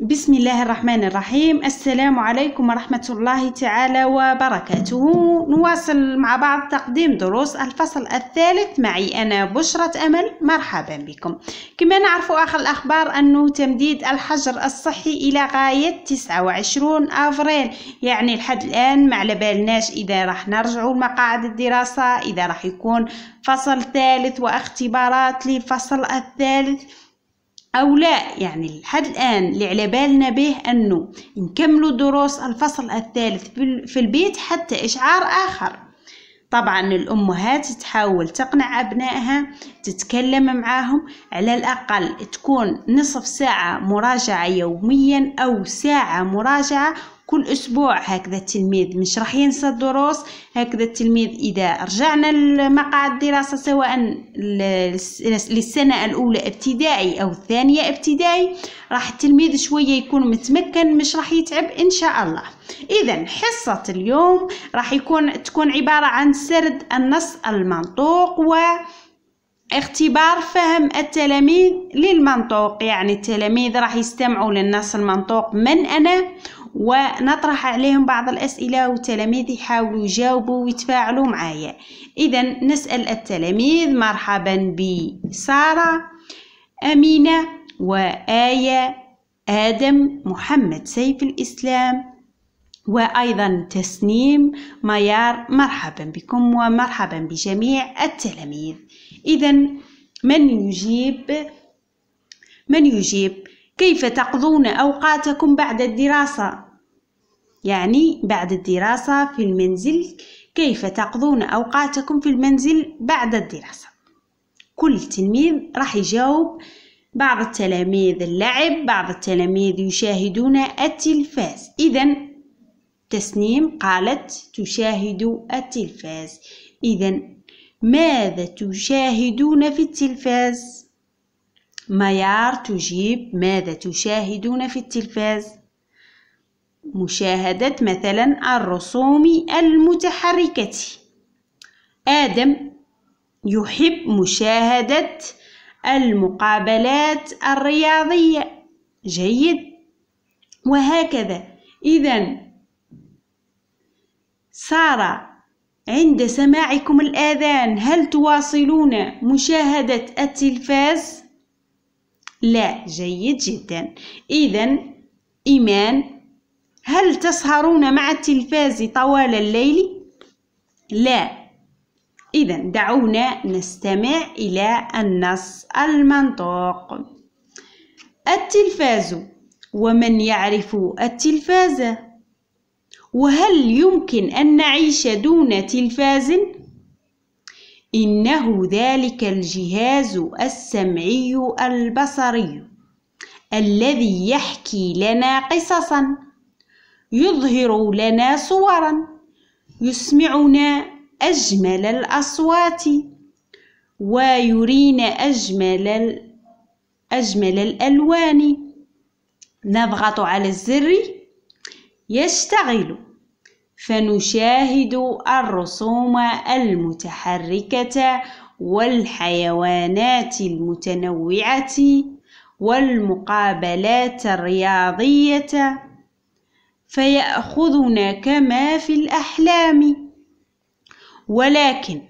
بسم الله الرحمن الرحيم السلام عليكم ورحمة الله تعالى وبركاته نواصل مع بعض تقديم دروس الفصل الثالث معي أنا بشرة أمل مرحبا بكم كما نعرف آخر الأخبار أنه تمديد الحجر الصحي إلى غاية 29 أفريل يعني لحد الآن ما على بالناش إذا راح نرجع لمقاعد الدراسة إذا راح يكون فصل ثالث واختبارات للفصل الثالث أو لا يعني لحد الآن اللي على بالنا به أنه نكملوا دروس الفصل الثالث في البيت حتى إشعار آخر طبعا الأمهات تحاول تقنع أبنائها تتكلم معاهم على الأقل تكون نصف ساعة مراجعة يوميا أو ساعة مراجعة كل أسبوع هكذا التلميذ مش راح ينسى الدروس هكذا التلميذ إذا رجعنا لمقعد الدراسة سواء للسنة الأولى ابتدائي أو الثانية ابتدائي راح التلميذ شوية يكون متمكن مش راح يتعب إن شاء الله إذا حصة اليوم راح يكون تكون عبارة عن سرد النص المنطوق و اختبار فهم التلاميذ للمنطوق يعني التلاميذ راح يستمعوا للنص المنطوق من أنا ونطرح عليهم بعض الأسئلة والتلاميذ يحاولوا يجاوبوا ويتفاعلوا معايا إذا نسأل التلاميذ مرحبا بسارة أمينة وآية آدم محمد سيف الإسلام وأيضا تسنيم ميار مرحبا بكم ومرحبا بجميع التلاميذ إذا من يجيب من يجيب كيف تقضون أوقاتكم بعد الدراسة يعني بعد الدراسة في المنزل كيف تقضون أوقاتكم في المنزل بعد الدراسة كل تلميذ راح يجاوب بعض التلاميذ اللعب بعض التلاميذ يشاهدون التلفاز إذا تسنيم قالت تشاهد التلفاز إذا ماذا تشاهدون في التلفاز؟ ميار تجيب ماذا تشاهدون في التلفاز؟ مشاهدة مثلا الرسوم المتحركة آدم يحب مشاهدة المقابلات الرياضية جيد وهكذا إذا سارة عند سماعكم الآذان هل تواصلون مشاهدة التلفاز؟ لا جيد جدا إذا إيمان هل تسهرون مع التلفاز طوال الليل؟ لا إذا دعونا نستمع إلى النص المنطوق التلفاز ومن يعرف التلفاز وهل يمكن أن نعيش دون تلفاز؟ إنه ذلك الجهاز السمعي البصري الذي يحكي لنا قصصا يظهر لنا صورا يسمعنا أجمل الأصوات ويرينا أجمل أجمل الألوان نضغط على الزر يشتغل فنشاهد الرسوم المتحركة والحيوانات المتنوعة والمقابلات الرياضية فيأخذنا كما في الأحلام ولكن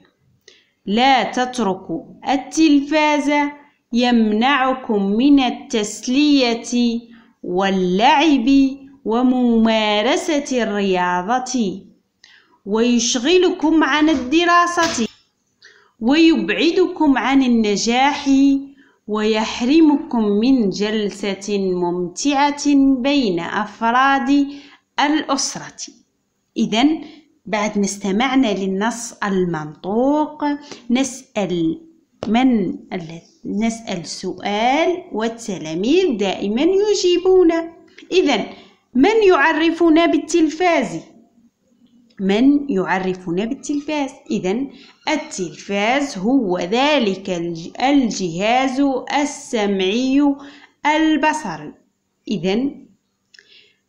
لا تتركوا التلفاز يمنعكم من التسلية واللعب وممارسة الرياضة ويشغلكم عن الدراسة ويبعدكم عن النجاح ويحرمكم من جلسة ممتعة بين أفراد الأسرة إذا بعد ما استمعنا للنص المنطوق نسأل من نسأل سؤال والتلاميذ دائما يجيبون إذا من يعرفنا بالتلفاز من يعرفنا بالتلفاز اذا التلفاز هو ذلك الجهاز السمعي البصري اذا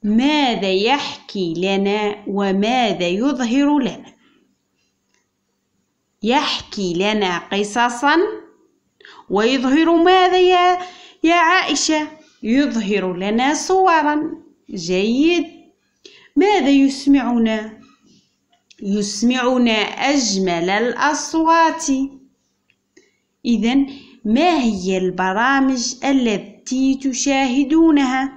ماذا يحكي لنا وماذا يظهر لنا يحكي لنا قصصا ويظهر ماذا يا, يا عائشه يظهر لنا صورا جيد ماذا يسمعنا يسمعنا أجمل الأصوات إذا ما هي البرامج التي تشاهدونها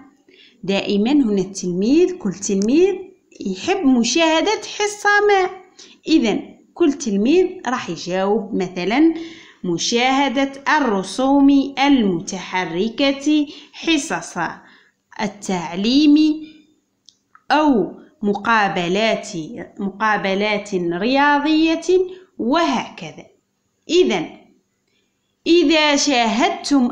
دائما هنا التلميذ كل تلميذ يحب مشاهدة حصة ما إذا كل تلميذ راح يجاوب مثلا مشاهدة الرسوم المتحركة حصصا التعليم أو مقابلات مقابلات رياضية وهكذا إذا إذا شاهدتم